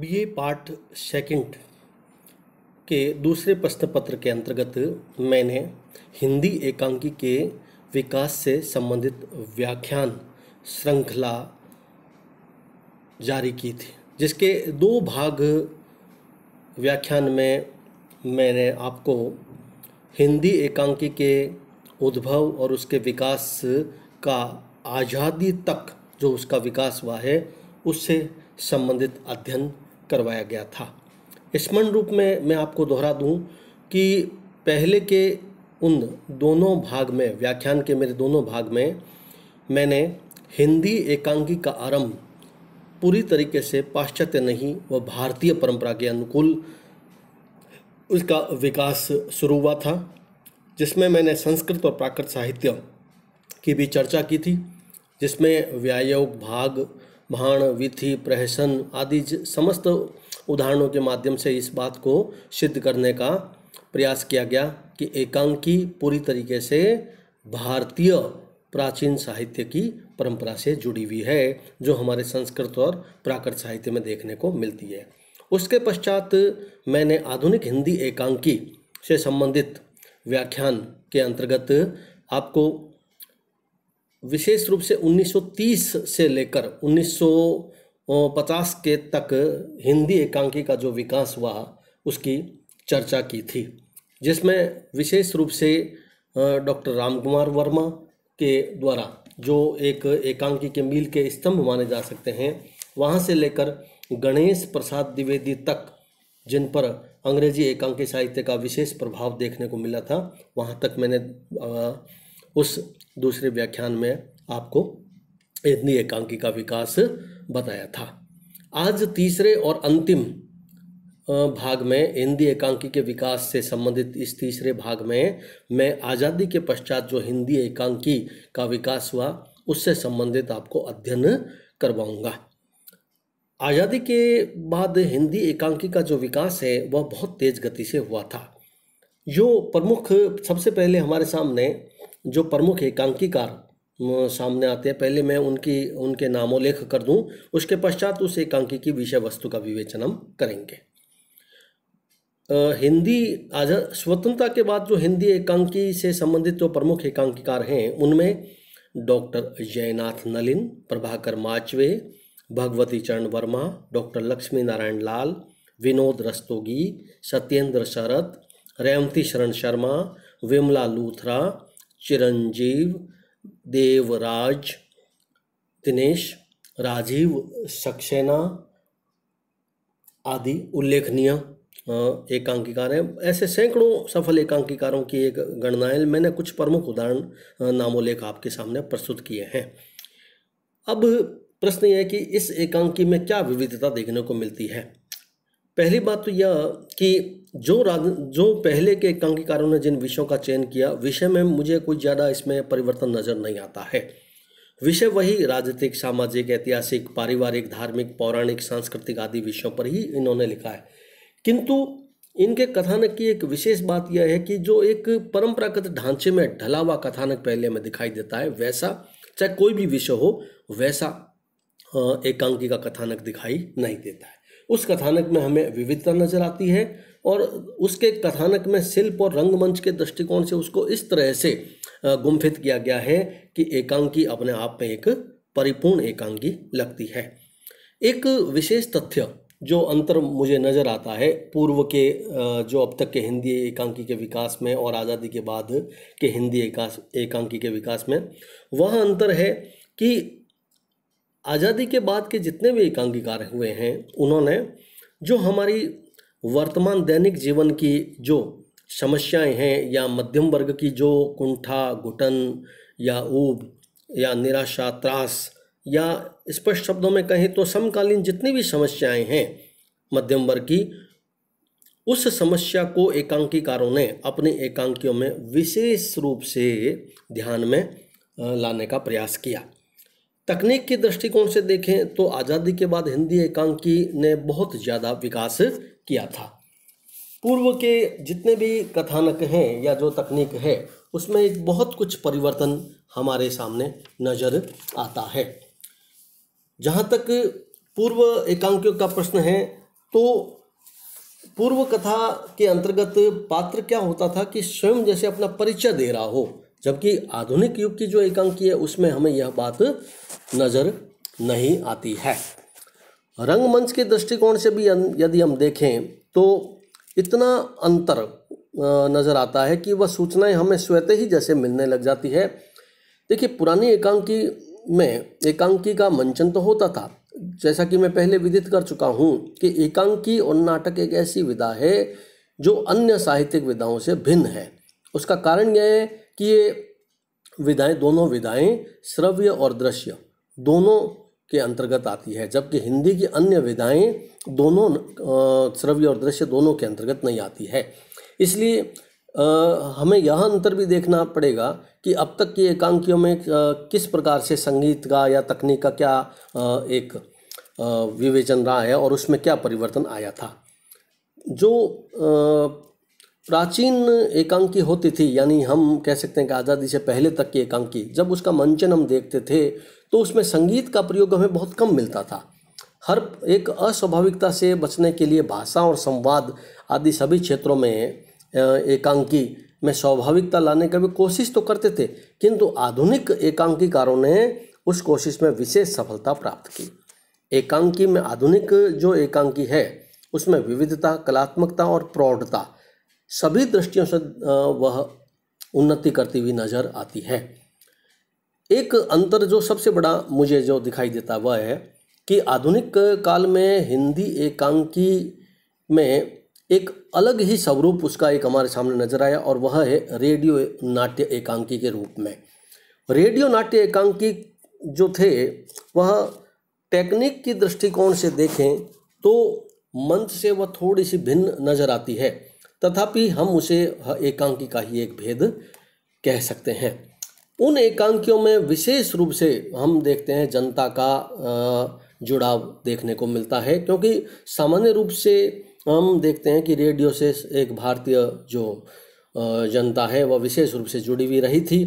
BA part second के दूसरे प्रश्न पत्र के अंतर्गत मैंने हिंदी एकांकी के विकास से संबंधित व्याख्यान श्रृंखला जारी की थी जिसके दो भाग व्याख्यान में मैंने आपको हिंदी एकांकी के उद्भव और उसके विकास का आज़ादी तक जो उसका विकास हुआ है उससे संबंधित अध्ययन करवाया गया था स्मरण रूप में मैं आपको दोहरा दूं कि पहले के उन दोनों भाग में व्याख्यान के मेरे दोनों भाग में मैंने हिंदी एकांकी का आरंभ पूरी तरीके से पाश्चात्य नहीं व भारतीय परंपरा के अनुकूल उसका विकास शुरू हुआ था जिसमें मैंने संस्कृत और प्राकृत साहित्य की भी चर्चा की थी जिसमें व्यायोग भाग भाण विधि प्रहसन आदि समस्त उदाहरणों के माध्यम से इस बात को सिद्ध करने का प्रयास किया गया कि एकांकी पूरी तरीके से भारतीय प्राचीन साहित्य की परंपरा से जुड़ी हुई है जो हमारे संस्कृत और प्राकृत साहित्य में देखने को मिलती है उसके पश्चात मैंने आधुनिक हिंदी एकांकी से संबंधित व्याख्यान के अंतर्गत आपको विशेष रूप से 1930 से लेकर 1950 के तक हिंदी एकांकी का जो विकास हुआ उसकी चर्चा की थी जिसमें विशेष रूप से डॉक्टर राम कुमार वर्मा के द्वारा जो एक एकांकी के मील के स्तंभ माने जा सकते हैं वहाँ से लेकर गणेश प्रसाद द्विवेदी तक जिन पर अंग्रेजी एकांकी साहित्य का विशेष प्रभाव देखने को मिला था वहाँ तक मैंने उस दूसरे व्याख्यान में आपको इतनी एकांकी का विकास बताया था आज तीसरे और अंतिम भाग में हिंदी एकांकी के विकास से संबंधित इस तीसरे भाग में मैं आज़ादी के पश्चात जो हिंदी एकांकी का विकास हुआ उससे संबंधित आपको अध्ययन करवाऊंगा आज़ादी के बाद हिंदी एकांकी का जो विकास है वह बहुत तेज़ गति से हुआ था जो प्रमुख सबसे पहले हमारे सामने जो प्रमुख एकांकीकार सामने आते हैं पहले मैं उनकी उनके नामोल्लेख कर दूं उसके पश्चात उस एकांकी की विषय वस्तु का विवेचन हम करेंगे हिंदी आज स्वतंत्रता के बाद जो हिंदी एकांकी से संबंधित जो प्रमुख एकांकीकार हैं उनमें डॉक्टर जयनाथ नलिन प्रभाकर माचवे भगवती चरण वर्मा डॉक्टर लक्ष्मी नारायण लाल विनोद रस्तोगी सत्येंद्र शरत रेवती शरण शर्मा विमला लूथरा चिरंजीव देवराज दिनेश राजीव सक्सेना आदि उल्लेखनीय एकांकिकार हैं ऐसे सैकड़ों सफल एकांकिकारों की एक गणनाएं मैंने कुछ प्रमुख उदाहरण नामोलेख आपके सामने प्रस्तुत किए हैं अब प्रश्न यह है कि इस एकांकी में क्या विविधता देखने को मिलती है पहली बात तो यह कि जो राज जो पहले के एकांकीकारों ने जिन विषयों का चयन किया विषय में मुझे कुछ ज़्यादा इसमें परिवर्तन नज़र नहीं आता है विषय वही राजनीतिक सामाजिक ऐतिहासिक पारिवारिक धार्मिक पौराणिक सांस्कृतिक आदि विषयों पर ही इन्होंने लिखा है किंतु इनके कथानक की एक विशेष बात यह है कि जो एक परंपरागत ढांचे में ढला हुआ कथानक पहले में दिखाई देता है वैसा चाहे कोई भी विषय हो वैसा एकांकी का कथानक दिखाई नहीं देता है उस कथानक में हमें विविधता नजर आती है और उसके कथानक में शिल्प और रंगमंच के दृष्टिकोण से उसको इस तरह से गुम्फित किया गया है कि एकांकी अपने आप में एक परिपूर्ण एकांकी लगती है एक विशेष तथ्य जो अंतर मुझे नज़र आता है पूर्व के जो अब तक के हिंदी एकांकी के विकास में और आज़ादी के बाद के हिंदी एकास एकांकी के विकास में वह अंतर है कि आज़ादी के बाद के जितने भी एकांकीकार हुए हैं उन्होंने जो हमारी वर्तमान दैनिक जीवन की जो समस्याएं हैं या मध्यम वर्ग की जो कुंठा घुटन या ऊब या निराशा त्रास या स्पष्ट शब्दों में कहें तो समकालीन जितनी भी समस्याएं हैं मध्यम वर्ग की उस समस्या को एकांकीकारों ने अपने एकांकियों में विशेष रूप से ध्यान में लाने का प्रयास किया तकनीक के दृष्टिकोण से देखें तो आज़ादी के बाद हिंदी एकांकी ने बहुत ज़्यादा विकास किया था पूर्व के जितने भी कथानक हैं या जो तकनीक है उसमें एक बहुत कुछ परिवर्तन हमारे सामने नज़र आता है जहाँ तक पूर्व एकांकियों का प्रश्न है तो पूर्व कथा के अंतर्गत पात्र क्या होता था कि स्वयं जैसे अपना परिचय दे रहा हो जबकि आधुनिक युग की जो एकांकी है उसमें हमें यह बात नज़र नहीं आती है रंगमंच के दृष्टिकोण से भी यदि हम देखें तो इतना अंतर नज़र आता है कि वह सूचनाएं हमें स्वतः ही जैसे मिलने लग जाती है देखिए पुरानी एकांकी में एकांकी का मंचन तो होता था जैसा कि मैं पहले विदित कर चुका हूँ कि एकांकी और नाटक एक ऐसी विधा है जो अन्य साहित्यिक विधाओं से भिन्न है उसका कारण यह है कि ये विधाएं दोनों विधाएं श्रव्य और दृश्य दोनों के अंतर्गत आती है जबकि हिंदी की अन्य विधाएं दोनों श्रव्य और दृश्य दोनों के अंतर्गत नहीं आती है इसलिए हमें यह अंतर भी देखना पड़ेगा कि अब तक की एकांकियों में किस प्रकार से संगीत का या तकनीक का क्या एक विवेचन रहा है और उसमें क्या परिवर्तन आया था जो प्राचीन एकांकी होती थी यानी हम कह सकते हैं कि आज़ादी से पहले तक की एकांकी जब उसका मंचन हम देखते थे तो उसमें संगीत का प्रयोग हमें बहुत कम मिलता था हर एक अस्वाभाविकता से बचने के लिए भाषा और संवाद आदि सभी क्षेत्रों में एकांकी में स्वाभाविकता लाने का भी कोशिश तो करते थे किंतु आधुनिक एकांकीकारों ने उस कोशिश में विशेष सफलता प्राप्त की एकांकी में आधुनिक जो एकांकी है उसमें विविधता कलात्मकता और प्रौढ़ता सभी दृष्टियों से वह उन्नति करती हुई नज़र आती है एक अंतर जो सबसे बड़ा मुझे जो दिखाई देता वह है कि आधुनिक काल में हिंदी एकांकी में एक अलग ही स्वरूप उसका एक हमारे सामने नजर आया और वह है रेडियो नाट्य एकांकी के रूप में रेडियो नाट्य एकांकी जो थे वह टेक्निक की दृष्टिकोण से देखें तो मंच से वह थोड़ी सी भिन्न नज़र आती है तथापि हम उसे एकांकी का ही एक भेद कह सकते हैं उन एकांकियों में विशेष रूप से हम देखते हैं जनता का जुड़ाव देखने को मिलता है क्योंकि सामान्य रूप से हम देखते हैं कि रेडियो से एक भारतीय जो जनता है वह विशेष रूप से जुड़ी हुई रही थी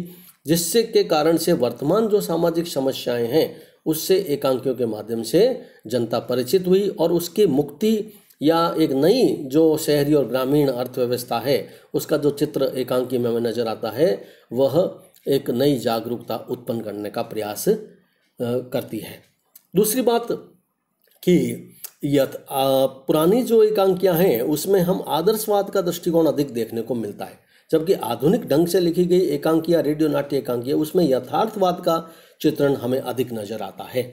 जिससे के कारण से वर्तमान जो सामाजिक समस्याएं हैं उससे एकांकियों के माध्यम से जनता परिचित हुई और उसकी मुक्ति या एक नई जो शहरी और ग्रामीण अर्थव्यवस्था है उसका जो चित्र एकांकी में हमें नज़र आता है वह एक नई जागरूकता उत्पन्न करने का प्रयास करती है दूसरी बात कि यथ पुरानी जो एकांकियाँ हैं उसमें हम आदर्शवाद का दृष्टिकोण अधिक देखने को मिलता है जबकि आधुनिक ढंग से लिखी गई एकांकिया रेडियो नाट्य एकांकियां उसमें यथार्थवाद का चित्रण हमें अधिक नजर आता है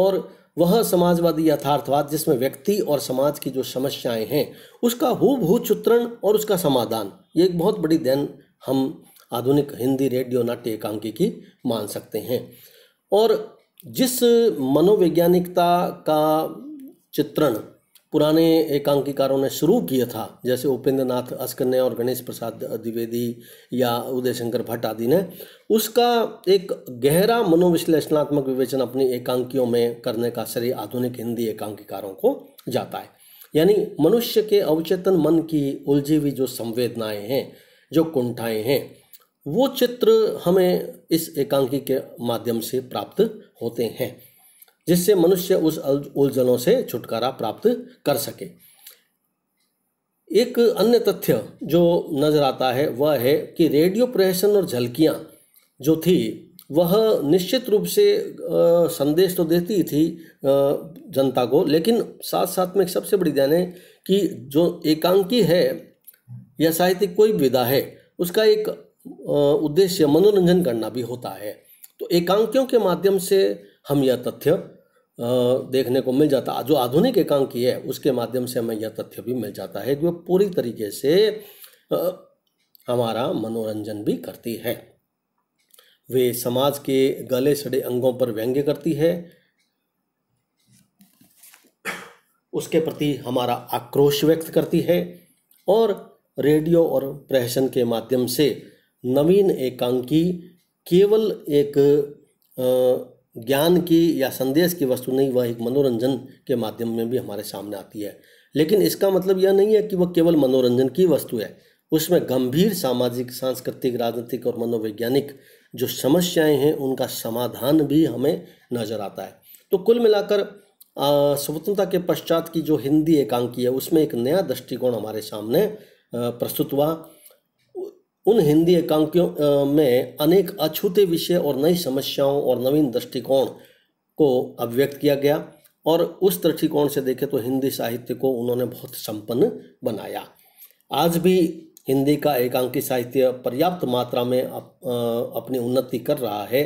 और वह समाजवादी यथार्थवाद जिसमें व्यक्ति और समाज की जो समस्याएं हैं उसका भू चित्रण और उसका समाधान ये एक बहुत बड़ी देन हम आधुनिक हिंदी रेडियो नाट्य एकांकी की मान सकते हैं और जिस मनोवैज्ञानिकता का चित्रण पुराने एकांकीकारों ने शुरू किया था जैसे उपेंद्र नाथ अस्कन्या और गणेश प्रसाद द्विवेदी या उदय शंकर भट्ट आदि ने उसका एक गहरा मनोविश्लेषणात्मक विवेचन अपनी एकांकियों में करने का श्रेय आधुनिक हिंदी एकांकीकारों को जाता है यानी मनुष्य के अवचेतन मन की उलझी हुई जो संवेदनाएं हैं जो कुंठाएं हैं वो चित्र हमें इस एकांकी के माध्यम से प्राप्त होते हैं जिससे मनुष्य उस उलझनों से छुटकारा प्राप्त कर सके एक अन्य तथ्य जो नज़र आता है वह है कि रेडियो प्रहसन और झलकियाँ जो थी वह निश्चित रूप से संदेश तो देती थी जनता को लेकिन साथ साथ में एक सबसे बड़ी ध्यान है कि जो एकांकी है या साहित्यिक कोई विधा है उसका एक उद्देश्य मनोरंजन करना भी होता है तो एकांकियों के माध्यम से हम यह तथ्य देखने को मिल जाता जो आधुनिक एकांकी है उसके माध्यम से हमें यह तथ्य भी मिल जाता है जो पूरी तरीके से हमारा मनोरंजन भी करती है वे समाज के गले सड़े अंगों पर व्यंग्य करती है उसके प्रति हमारा आक्रोश व्यक्त करती है और रेडियो और प्रहसन के माध्यम से नवीन एकांकी केवल एक आ, ज्ञान की या संदेश की वस्तु नहीं वह एक मनोरंजन के माध्यम में भी हमारे सामने आती है लेकिन इसका मतलब यह नहीं है कि वह केवल मनोरंजन की वस्तु है उसमें गंभीर सामाजिक सांस्कृतिक राजनीतिक और मनोवैज्ञानिक जो समस्याएं हैं उनका समाधान भी हमें नज़र आता है तो कुल मिलाकर स्वतंत्रता के पश्चात की जो हिंदी एकांकी है उसमें एक नया दृष्टिकोण हमारे सामने प्रस्तुत हुआ उन हिंदी एकांकियों में अनेक अछूते विषय और नई समस्याओं और नवीन दृष्टिकोण को अभिव्यक्त किया गया और उस दृष्टिकोण से देखें तो हिंदी साहित्य को उन्होंने बहुत संपन्न बनाया आज भी हिंदी का एकांकी साहित्य पर्याप्त मात्रा में अप, अपनी उन्नति कर रहा है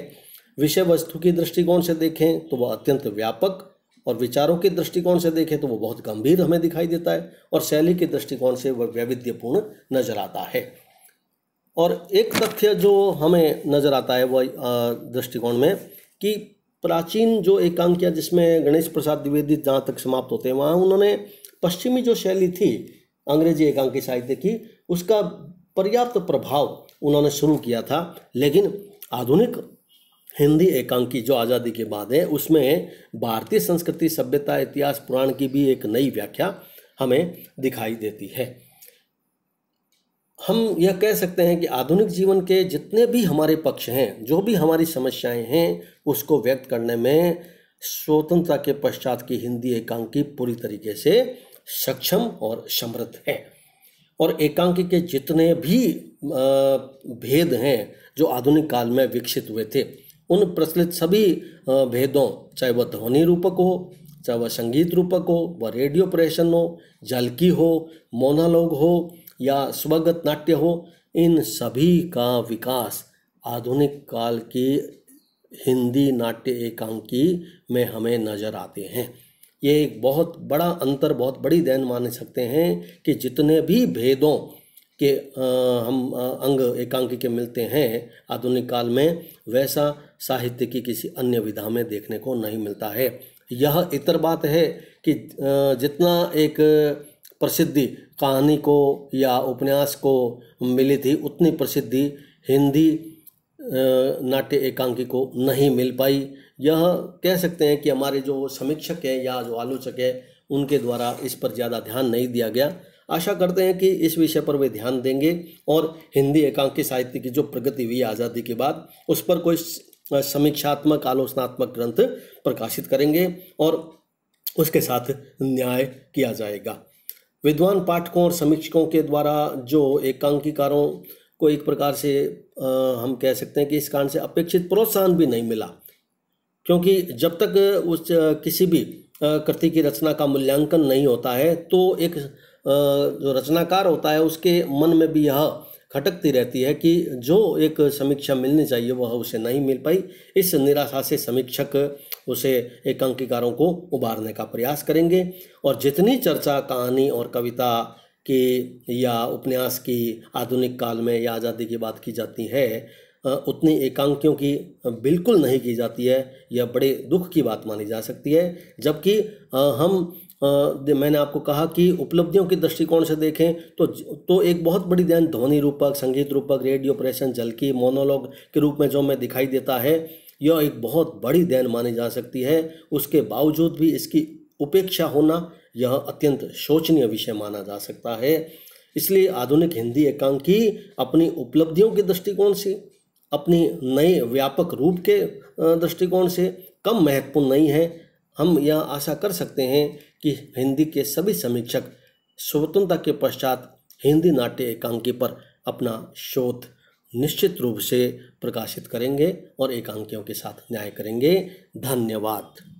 विषय वस्तु की दृष्टिकोण से देखें तो वह अत्यंत व्यापक और विचारों के दृष्टिकोण से देखें तो वह बहुत गंभीर हमें दिखाई देता है और शैली के दृष्टिकोण से वह वैविध्यपूर्ण नजर आता है और एक तथ्य जो हमें नज़र आता है वह दृष्टिकोण में कि प्राचीन जो एकांकिया जिसमें गणेश प्रसाद द्विवेदी जहाँ तक समाप्त होते हैं वहाँ उन्होंने पश्चिमी जो शैली थी अंग्रेजी एकांकी साहित्य की उसका पर्याप्त प्रभाव उन्होंने शुरू किया था लेकिन आधुनिक हिंदी एकांकी जो आज़ादी के बाद है उसमें भारतीय संस्कृति सभ्यता इतिहास पुराण की भी एक नई व्याख्या हमें दिखाई देती है हम यह कह सकते हैं कि आधुनिक जीवन के जितने भी हमारे पक्ष हैं जो भी हमारी समस्याएं हैं उसको व्यक्त करने में स्वतंत्रता के पश्चात की हिंदी एकांकी पूरी तरीके से सक्षम और समृद्ध है और एकांकी के जितने भी भेद हैं जो आधुनिक काल में विकसित हुए थे उन प्रचलित सभी भेदों चाहे वह ध्वनि रूपक हो चाहे वह संगीत रूपक हो वह रेडियो प्रेशन हो झलकी हो मोनालोग हो या स्वगत नाट्य हो इन सभी का विकास आधुनिक काल की हिंदी नाट्य एकांकी में हमें नज़र आते हैं ये एक बहुत बड़ा अंतर बहुत बड़ी देन मान सकते हैं कि जितने भी भेदों के आ, हम आ, अंग एकांकी के मिलते हैं आधुनिक काल में वैसा साहित्य की किसी अन्य विधा में देखने को नहीं मिलता है यह इतर बात है कि जितना एक प्रसिद्धि कहानी को या उपन्यास को मिली थी उतनी प्रसिद्धि हिंदी नाट्य एकांकी को नहीं मिल पाई यह कह सकते हैं कि हमारे जो समीक्षक हैं या जो आलोचक हैं उनके द्वारा इस पर ज़्यादा ध्यान नहीं दिया गया आशा करते हैं कि इस विषय पर वे ध्यान देंगे और हिंदी एकांकी साहित्य की जो प्रगति हुई आज़ादी के बाद उस पर कोई समीक्षात्मक आलोचनात्मक ग्रंथ प्रकाशित करेंगे और उसके साथ न्याय किया जाएगा विद्वान पाठकों और समीक्षकों के द्वारा जो एकांकिकारों को एक प्रकार से आ, हम कह सकते हैं कि इस कारण से अपेक्षित प्रोत्साहन भी नहीं मिला क्योंकि जब तक उस किसी भी कृति की रचना का मूल्यांकन नहीं होता है तो एक जो रचनाकार होता है उसके मन में भी यह खटकती रहती है कि जो एक समीक्षा मिलनी चाहिए वह उसे नहीं मिल पाई इस निराशा से समीक्षक उसे एकांकिकारों को उभारने का प्रयास करेंगे और जितनी चर्चा कहानी और कविता की या उपन्यास की आधुनिक काल में या आज़ादी की बात की जाती है उतनी एकांकियों की बिल्कुल नहीं की जाती है यह बड़े दुख की बात मानी जा सकती है जबकि हम मैंने आपको कहा कि उपलब्धियों के दृष्टिकोण से देखें तो तो एक बहुत बड़ी ध्यान ध्वनि रूपक संगीत रूपक रेडियो जल झलकी मोनोलॉग के रूप में जो हमें दिखाई देता है यह एक बहुत बड़ी देन मानी जा सकती है उसके बावजूद भी इसकी उपेक्षा होना यह अत्यंत शोचनीय विषय माना जा सकता है इसलिए आधुनिक हिंदी एकांकी अपनी उपलब्धियों के दृष्टिकोण से अपनी नए व्यापक रूप के दृष्टिकोण से कम महत्वपूर्ण नहीं है हम यह आशा कर सकते हैं कि हिंदी के सभी समीक्षक स्वतंत्रता के पश्चात हिंदी नाट्य एकांकी पर अपना शोध निश्चित रूप से प्रकाशित करेंगे और एकांकियों के साथ न्याय करेंगे धन्यवाद